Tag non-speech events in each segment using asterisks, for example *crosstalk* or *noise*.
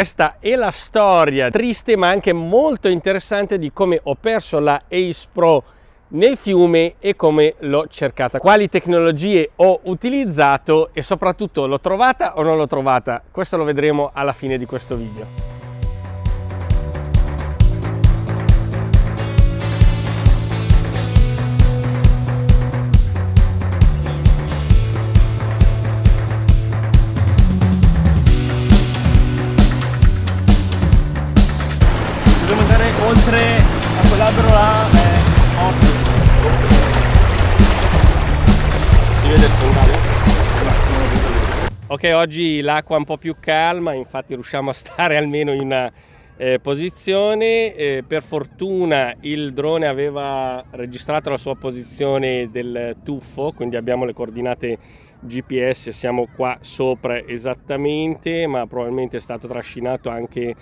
Questa è la storia triste ma anche molto interessante di come ho perso la Ace Pro nel fiume e come l'ho cercata, quali tecnologie ho utilizzato e soprattutto l'ho trovata o non l'ho trovata. Questo lo vedremo alla fine di questo video. Ok, oggi l'acqua è un po' più calma, infatti riusciamo a stare *laughs* almeno in una eh, posizione. Eh, per fortuna il drone aveva registrato la sua posizione del tuffo, quindi abbiamo le coordinate GPS, siamo qua sopra esattamente, ma probabilmente è stato trascinato anche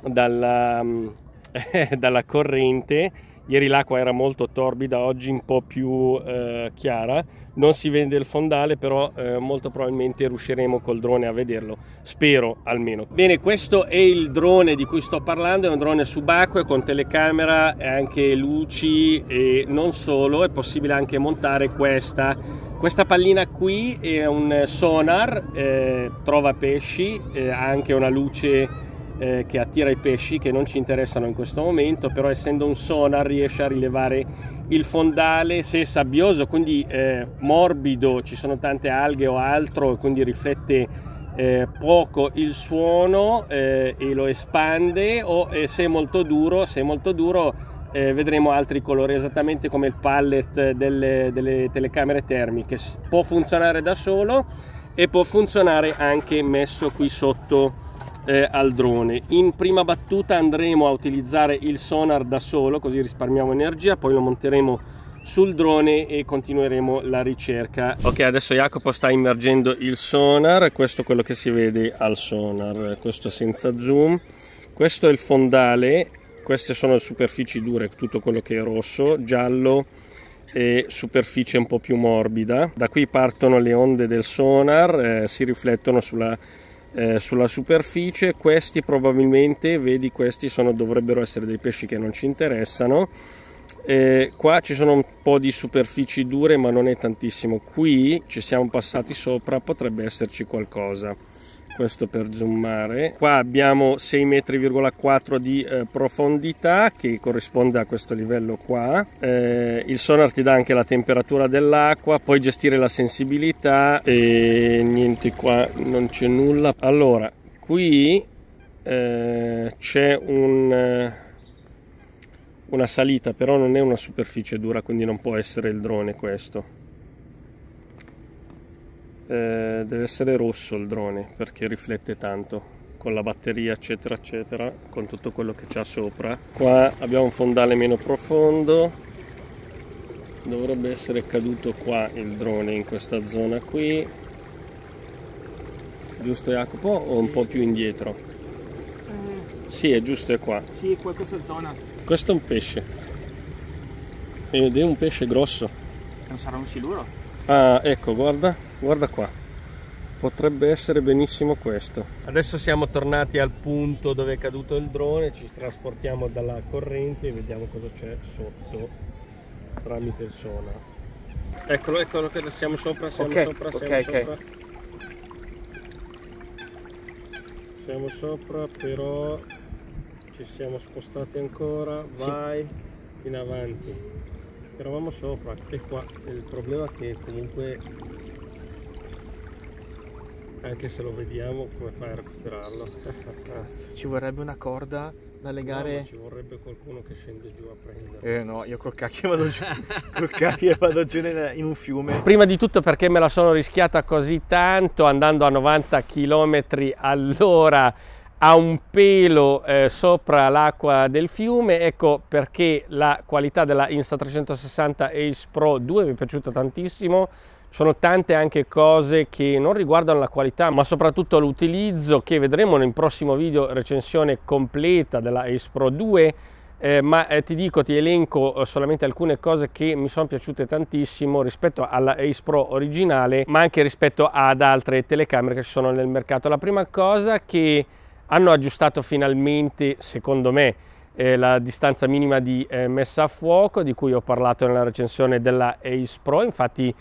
dalla, *laughs* dalla corrente Ieri l'acqua era molto torbida, oggi un po' più eh, chiara. Non si vede il fondale, però eh, molto probabilmente riusciremo col drone a vederlo. Spero almeno. Bene, questo è il drone di cui sto parlando, è un drone subacqueo con telecamera e anche luci e non solo, è possibile anche montare questa. Questa pallina qui è un sonar, eh, trova pesci, eh, ha anche una luce eh, che attira i pesci che non ci interessano in questo momento, però essendo un sonar riesce a rilevare il fondale, se è sabbioso, quindi eh, morbido, ci sono tante alghe o altro, quindi riflette eh, poco il suono eh, e lo espande, o eh, se è molto duro, se è molto duro eh, vedremo altri colori esattamente come il pallet delle, delle, telecamere termiche può funzionare da solo e può funzionare anche messo qui sotto eh, al drone. In prima battuta andremo a utilizzare il sonar da solo, così risparmiamo energia, poi lo monteremo sul drone e continueremo la ricerca. Ok, adesso Jacopo sta immergendo il sonar, questo è quello che si vede al sonar, questo senza zoom. Questo è il fondale, queste sono le superfici dure, tutto quello che è rosso, giallo e superficie un po' più morbida. Da qui partono le onde del sonar, eh, si riflettono sulla eh, sulla superficie questi probabilmente vedi questi sono, dovrebbero essere dei pesci che non ci interessano eh, qua ci sono un po' di superfici dure ma non è tantissimo qui ci siamo passati sopra potrebbe esserci qualcosa questo per zoomare qua abbiamo 6,4 metri di eh, profondità che corrisponde a questo livello qua eh, il sonar ti dà anche la temperatura dell'acqua puoi gestire la sensibilità e niente qua non c'è nulla allora qui eh, c'è un eh, una salita però non è una superficie dura quindi non può essere il drone questo eh, deve essere rosso il drone perché riflette tanto con la batteria eccetera eccetera con tutto quello che c'ha sopra qua abbiamo un fondale meno profondo dovrebbe essere caduto qua il drone in questa zona qui giusto Jacopo o un po' più indietro? Eh. Sì, è giusto, è qua. Sì, qua questa zona. Questo è un pesce. Ed è un pesce grosso. Non sarà un siluro? ah, ecco guarda guarda qua potrebbe essere benissimo questo adesso siamo tornati al punto dove è caduto il drone ci trasportiamo dalla corrente e vediamo cosa c'è sotto tramite il sonar eccolo eccolo che siamo sopra siamo okay, sopra siamo okay, sopra okay. siamo sopra però ci siamo spostati ancora vai sì. in avanti eravamo sopra e qua il problema è che comunque anche se lo vediamo come fai a recuperarlo ci vorrebbe una corda da legare no, ci vorrebbe qualcuno che scende giù a prendere eh no io col cacchio vado giù col cacchio vado giù in un fiume prima di tutto perché me la sono rischiata così tanto andando a 90 km all'ora ha un pelo eh, sopra l'acqua del fiume, ecco perché la qualità della Insta360 Ace Pro 2 mi è piaciuta tantissimo, sono tante anche cose che non riguardano la qualità ma soprattutto l'utilizzo che vedremo nel prossimo video recensione completa della Ace Pro 2 eh, ma eh, ti dico, ti elenco eh, solamente alcune cose che mi sono piaciute tantissimo rispetto alla Ace Pro originale ma anche rispetto ad altre telecamere che ci sono nel mercato. La prima cosa che hanno aggiustato finalmente, secondo me, eh, la distanza minima di eh, messa a fuoco di cui ho parlato nella recensione della Ace Pro, infatti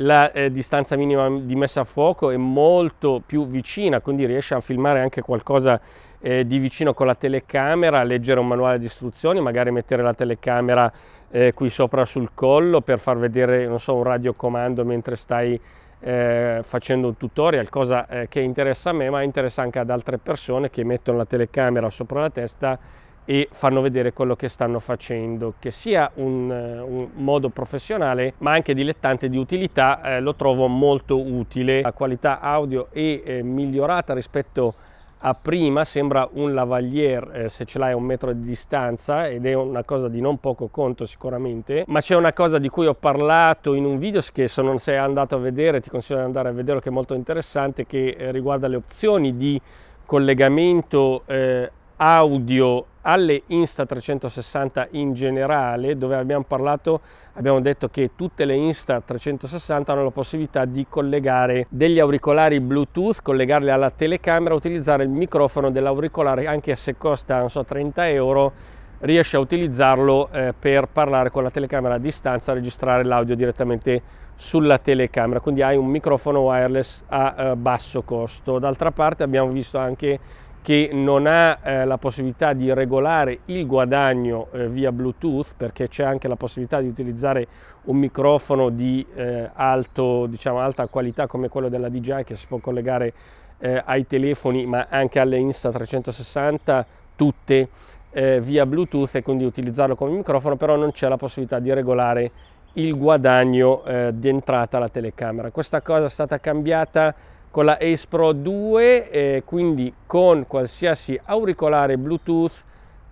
la eh, distanza minima di messa a fuoco è molto più vicina, quindi riesce a filmare anche qualcosa eh, di vicino con la telecamera, leggere un manuale di istruzioni, magari mettere la telecamera eh, qui sopra sul collo per far vedere so, un radiocomando mentre stai eh, facendo un tutorial, cosa eh, che interessa a me ma interessa anche ad altre persone che mettono la telecamera sopra la testa e fanno vedere quello che stanno facendo, che sia un, eh, un modo professionale ma anche dilettante di utilità, eh, lo trovo molto utile. La qualità audio è eh, migliorata rispetto a a prima sembra un lavalier eh, se ce l'hai a un metro di distanza ed è una cosa di non poco conto sicuramente ma c'è una cosa di cui ho parlato in un video che se non sei andato a vedere ti consiglio di andare a vedere che è molto interessante che eh, riguarda le opzioni di collegamento eh, audio alle Insta360 in generale, dove abbiamo parlato, abbiamo detto che tutte le Insta360 hanno la possibilità di collegare degli auricolari Bluetooth, collegarli alla telecamera, utilizzare il microfono dell'auricolare, anche se costa, non so, 30 euro, riesce a utilizzarlo eh, per parlare con la telecamera a distanza, registrare l'audio direttamente sulla telecamera, quindi hai un microfono wireless a eh, basso costo. D'altra parte abbiamo visto anche che non ha eh, la possibilità di regolare il guadagno eh, via Bluetooth perché c'è anche la possibilità di utilizzare un microfono di eh, alto, diciamo, alta qualità come quello della DJI che si può collegare eh, ai telefoni ma anche alle Insta 360 tutte eh, via Bluetooth e quindi utilizzarlo come microfono però non c'è la possibilità di regolare il guadagno eh, d'entrata alla telecamera. Questa cosa è stata cambiata con la Ace Pro 2 eh, quindi con qualsiasi auricolare Bluetooth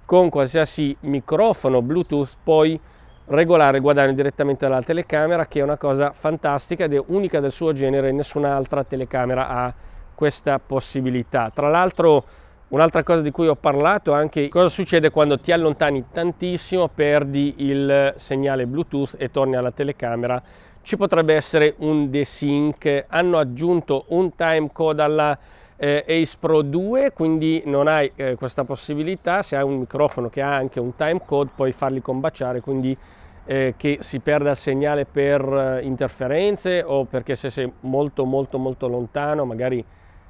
con qualsiasi microfono Bluetooth puoi regolare il guadagno direttamente dalla telecamera che è una cosa fantastica ed è unica del suo genere nessun'altra telecamera ha questa possibilità tra l'altro Un'altra cosa di cui ho parlato è anche cosa succede quando ti allontani tantissimo, perdi il segnale Bluetooth e torni alla telecamera. Ci potrebbe essere un desync. Hanno aggiunto un timecode alla eh, Ace Pro 2, quindi non hai eh, questa possibilità. Se hai un microfono che ha anche un timecode puoi farli combaciare, quindi eh, che si perda il segnale per eh, interferenze o perché se sei molto molto molto lontano magari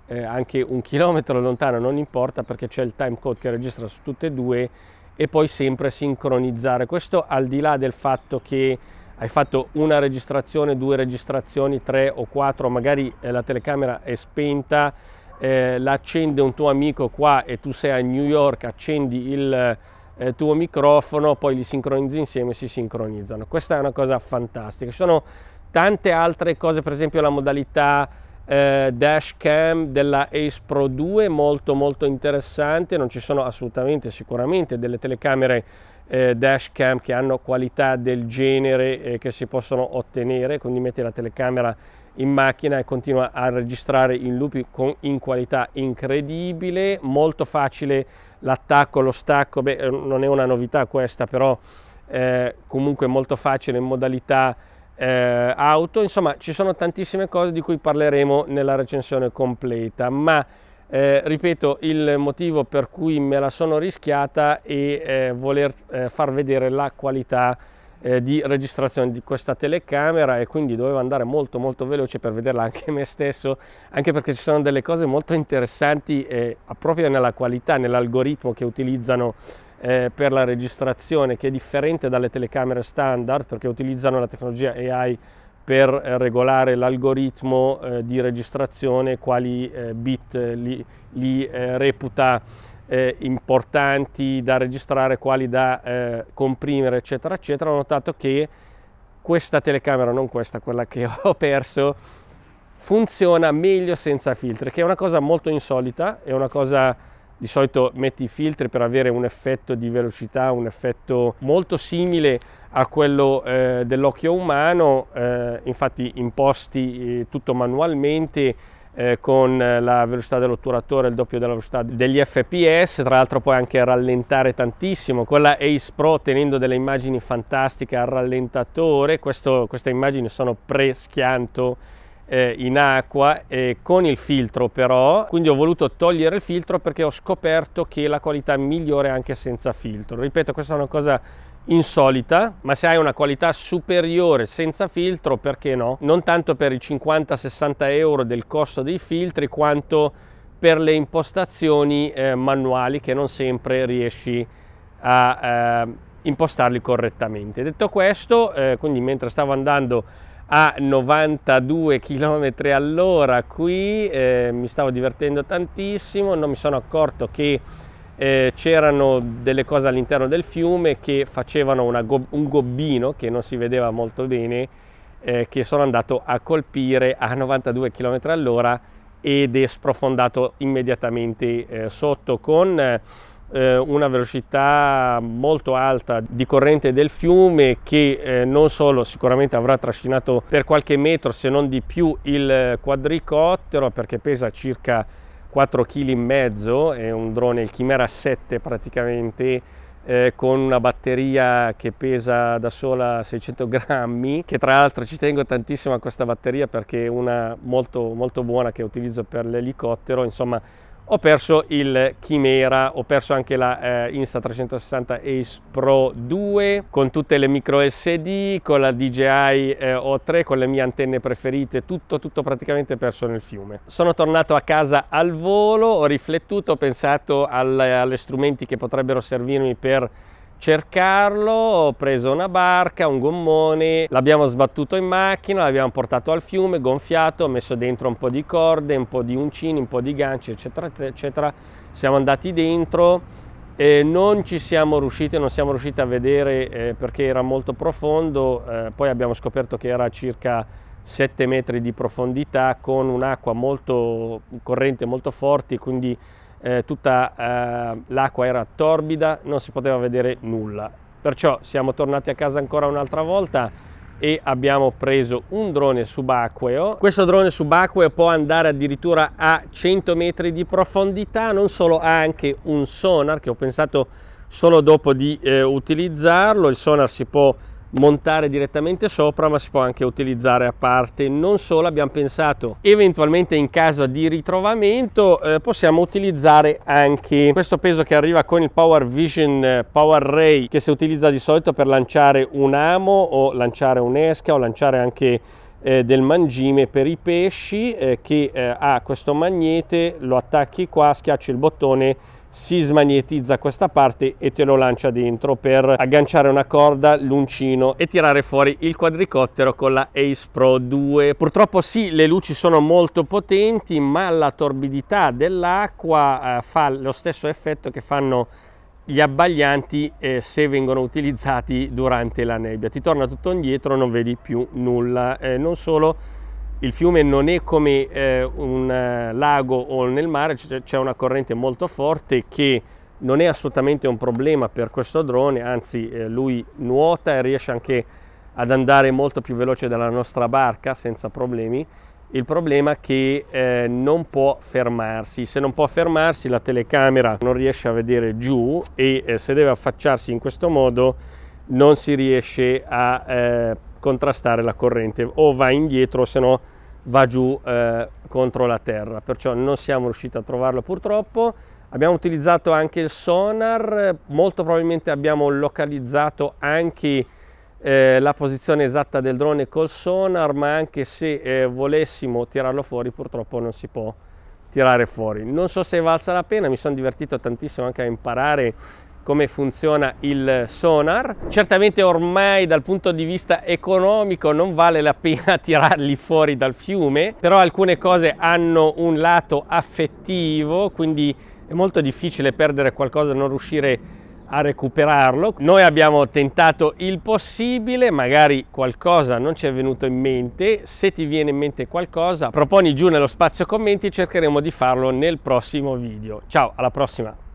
eh, anche un chilometro lontano non importa perché c'è il time code che registra su tutte e due e poi sempre sincronizzare. Questo al di là del fatto che hai fatto una registrazione, due registrazioni, tre o quattro, magari eh, la telecamera è spenta, eh, l'accende un tuo amico qua e tu sei a New York, accendi il eh, tuo microfono, poi li sincronizzi insieme e si sincronizzano. Questa è una cosa fantastica. Ci sono tante altre cose, per esempio la modalità eh, dash cam della Ace Pro 2 molto molto interessante, non ci sono assolutamente sicuramente delle telecamere eh, dash cam che hanno qualità del genere eh, che si possono ottenere, quindi metti la telecamera in macchina e continua a registrare in loop con, in qualità incredibile, molto facile l'attacco, lo stacco, beh eh, non è una novità questa però eh, comunque molto facile in modalità eh, auto, insomma ci sono tantissime cose di cui parleremo nella recensione completa, ma eh, ripeto il motivo per cui me la sono rischiata è eh, voler eh, far vedere la qualità eh, di registrazione di questa telecamera e quindi dovevo andare molto molto veloce per vederla anche *laughs* me stesso anche perché ci sono delle cose molto interessanti eh, proprio nella qualità, nell'algoritmo che utilizzano eh, per la registrazione che è differente dalle telecamere standard perché utilizzano la tecnologia AI per eh, regolare l'algoritmo eh, di registrazione, quali eh, bit li, li eh, reputa importanti da registrare, quali da comprimere, eccetera, eccetera. Ho notato che questa telecamera, non questa, quella che *laughs* ho perso, funziona meglio senza filtri, che è una cosa molto insolita, è una cosa di solito metti i filtri per avere un effetto di velocità, un effetto molto simile a quello eh, dell'occhio umano, eh, infatti imposti eh, tutto manualmente eh, con la velocità dell'otturatore, il doppio della velocità degli fps, tra l'altro puoi anche rallentare tantissimo, con la Ace Pro tenendo delle immagini fantastiche al rallentatore, Questo, queste immagini sono pre-schianto eh, in acqua eh, con il filtro però, quindi ho voluto togliere il filtro perché ho scoperto che la qualità è migliore anche senza filtro. Ripeto, questa è una cosa insolita, ma se hai una qualità superiore senza filtro, perché no? Non tanto per i 50-60 euro del costo dei filtri, quanto per le impostazioni eh, manuali che non sempre riesci a eh, impostarli correttamente. Detto questo, eh, quindi mentre stavo andando a 92 km all'ora qui, eh, mi stavo divertendo tantissimo, non mi sono accorto che eh, c'erano delle cose all'interno del fiume che facevano go un gobbino che non si vedeva molto bene, eh, che sono andato a colpire a 92 km all'ora ed è sprofondato immediatamente eh, sotto con eh, eh, una velocità molto alta di corrente del fiume che eh, non solo sicuramente avrà trascinato per qualche metro se non di più il quadricottero perché pesa circa 4 kg e mezzo, è un drone il Chimera 7 praticamente eh, con una batteria che pesa da sola 600 grammi, che tra l'altro ci tengo tantissimo a questa batteria perché è una molto, molto buona che utilizzo per l'elicottero, insomma ho perso il Chimera, ho perso anche la eh, Insta360 Ace Pro 2 con tutte le micro SD, con la DJI eh, O3, con le mie antenne preferite, tutto, tutto praticamente perso nel fiume. Sono tornato a casa al volo, ho riflettuto, ho pensato alle, alle strumenti che potrebbero servirmi per cercarlo, ho preso una barca, un gommone, l'abbiamo sbattuto in macchina, l'abbiamo portato al fiume, gonfiato, ho messo dentro un po' di corde, un po' di uncini, un po' di ganci, eccetera, eccetera. Siamo andati dentro e non ci siamo riusciti, non siamo riusciti a vedere eh, perché era molto profondo, eh, poi abbiamo scoperto che era circa 7 metri di profondità con un'acqua molto corrente molto forte, quindi eh, tutta eh, l'acqua era torbida, non si poteva vedere nulla. Perciò siamo tornati a casa ancora un'altra volta e abbiamo preso un drone subacqueo. Questo drone subacqueo può andare addirittura a 100 metri di profondità, non solo ha anche un sonar che ho pensato solo dopo di eh, utilizzarlo, il sonar si può montare direttamente sopra ma si può anche utilizzare a parte non solo abbiamo pensato eventualmente in caso di ritrovamento eh, possiamo utilizzare anche questo peso che arriva con il power vision eh, power ray che si utilizza di solito per lanciare un amo o lanciare un'esca o lanciare anche eh, del mangime per i pesci eh, che eh, ha questo magnete, lo attacchi qua, schiacci il bottone si smagnetizza questa parte e te lo lancia dentro per agganciare una corda, l'uncino e tirare fuori il quadricottero con la Ace Pro 2. Purtroppo sì, le luci sono molto potenti, ma la torbidità dell'acqua eh, fa lo stesso effetto che fanno gli abbaglianti eh, se vengono utilizzati durante la nebbia. Ti torna tutto indietro, non vedi più nulla. Eh, non solo il fiume non è come eh, un eh, lago o nel mare, c'è una corrente molto forte che non è assolutamente un problema per questo drone, anzi eh, lui nuota e riesce anche ad andare molto più veloce della nostra barca senza problemi. Il problema è che eh, non può fermarsi, se non può fermarsi la telecamera non riesce a vedere giù e eh, se deve affacciarsi in questo modo non si riesce a eh, contrastare la corrente o va indietro o se no va giù eh, contro la terra perciò non siamo riusciti a trovarlo purtroppo abbiamo utilizzato anche il sonar molto probabilmente abbiamo localizzato anche eh, la posizione esatta del drone col sonar ma anche se eh, volessimo tirarlo fuori purtroppo non si può tirare fuori non so se è valsa la pena mi sono divertito tantissimo anche a imparare come funziona il sonar. Certamente ormai dal punto di vista economico non vale la pena *laughs* tirarli fuori dal fiume, però alcune cose hanno un lato affettivo, quindi è molto difficile perdere qualcosa e non riuscire a recuperarlo. Noi abbiamo tentato il possibile, magari qualcosa non ci è venuto in mente, se ti viene in mente qualcosa proponi giù nello spazio commenti, cercheremo di farlo nel prossimo video. Ciao, alla prossima!